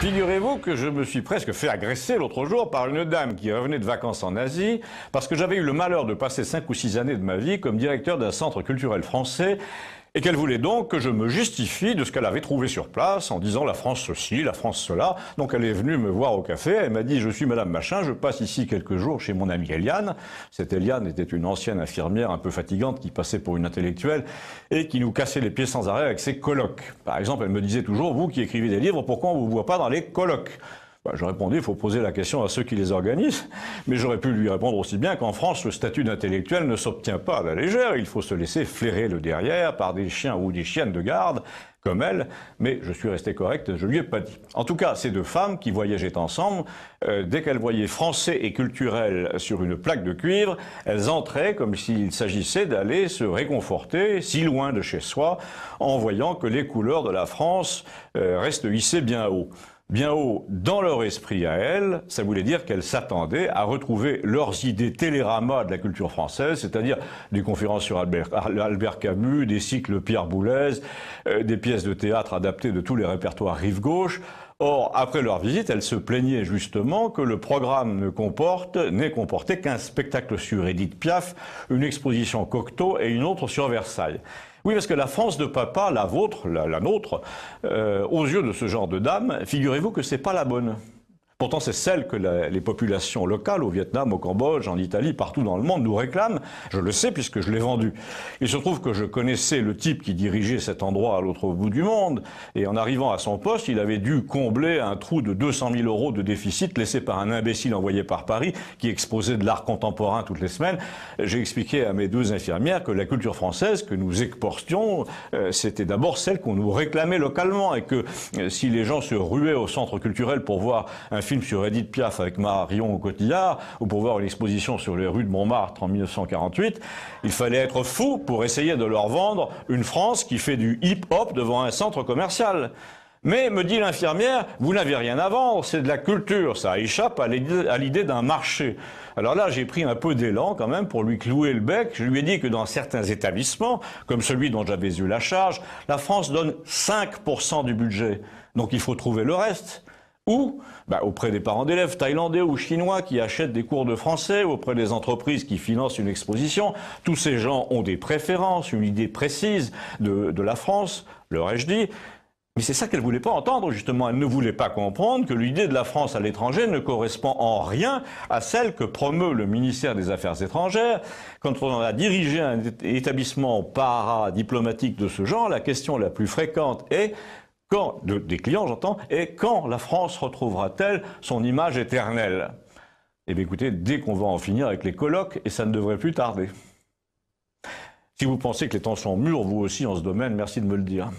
Figurez-vous que je me suis presque fait agresser l'autre jour par une dame qui revenait de vacances en Asie parce que j'avais eu le malheur de passer cinq ou six années de ma vie comme directeur d'un centre culturel français et qu'elle voulait donc que je me justifie de ce qu'elle avait trouvé sur place en disant la France ceci, la France cela. Donc elle est venue me voir au café, elle m'a dit je suis madame machin, je passe ici quelques jours chez mon amie Eliane. Cette Eliane était une ancienne infirmière un peu fatigante qui passait pour une intellectuelle et qui nous cassait les pieds sans arrêt avec ses colloques. Par exemple, elle me disait toujours vous qui écrivez des livres, pourquoi on vous voit pas dans les colloques bah, répondis, répondu, il faut poser la question à ceux qui les organisent. Mais j'aurais pu lui répondre aussi bien qu'en France, le statut d'intellectuel ne s'obtient pas à la légère. Il faut se laisser flairer le derrière par des chiens ou des chiennes de garde comme elle, mais je suis resté correct, je lui ai pas dit. En tout cas, ces deux femmes qui voyageaient ensemble, euh, dès qu'elles voyaient français et culturel sur une plaque de cuivre, elles entraient comme s'il s'agissait d'aller se réconforter si loin de chez soi, en voyant que les couleurs de la France euh, restent hissées bien haut bien haut dans leur esprit à elles, ça voulait dire qu'elles s'attendaient à retrouver leurs idées télérama de la culture française, c'est-à-dire des conférences sur Albert, Albert Camus, des cycles Pierre Boulez, euh, des des, de théâtre adaptées de tous les répertoires rive gauche. Or, après leur visite, elles se plaignaient justement que le programme ne comporte, n'ait comporté qu'un spectacle sur Edith Piaf, une exposition Cocteau et une autre sur Versailles. Oui, parce que la France de papa, la vôtre, la, nôtre, euh, aux yeux de ce genre de dame, figurez-vous que c'est pas la bonne. Pourtant, c'est celle que les populations locales au Vietnam, au Cambodge, en Italie, partout dans le monde nous réclament. Je le sais puisque je l'ai vendu. Il se trouve que je connaissais le type qui dirigeait cet endroit à l'autre bout du monde. Et en arrivant à son poste, il avait dû combler un trou de 200 000 euros de déficit laissé par un imbécile envoyé par Paris qui exposait de l'art contemporain toutes les semaines. J'ai expliqué à mes deux infirmières que la culture française que nous exportions, euh, c'était d'abord celle qu'on nous réclamait localement et que euh, si les gens se ruaient au centre culturel pour voir un film film sur Edith Piaf avec Marion Cotillard, ou pour voir l'exposition sur les rues de Montmartre en 1948, il fallait être fou pour essayer de leur vendre une France qui fait du hip-hop devant un centre commercial. Mais, me dit l'infirmière, vous n'avez rien à vendre, c'est de la culture, ça échappe à l'idée d'un marché. Alors là, j'ai pris un peu d'élan quand même pour lui clouer le bec. Je lui ai dit que dans certains établissements, comme celui dont j'avais eu la charge, la France donne 5% du budget. Donc il faut trouver le reste ou bah, auprès des parents d'élèves thaïlandais ou chinois qui achètent des cours de français, auprès des entreprises qui financent une exposition. Tous ces gens ont des préférences, une idée précise de, de la France, leur ai-je dit. Mais c'est ça qu'elle ne voulait pas entendre, justement. Elle ne voulait pas comprendre que l'idée de la France à l'étranger ne correspond en rien à celle que promeut le ministère des Affaires étrangères. Quand on a dirigé un établissement paradiplomatique de ce genre, la question la plus fréquente est des clients j'entends, et quand la France retrouvera-t-elle son image éternelle Eh bien écoutez, dès qu'on va en finir avec les colloques, et ça ne devrait plus tarder. Si vous pensez que les temps sont mûrs, vous aussi, en ce domaine, merci de me le dire.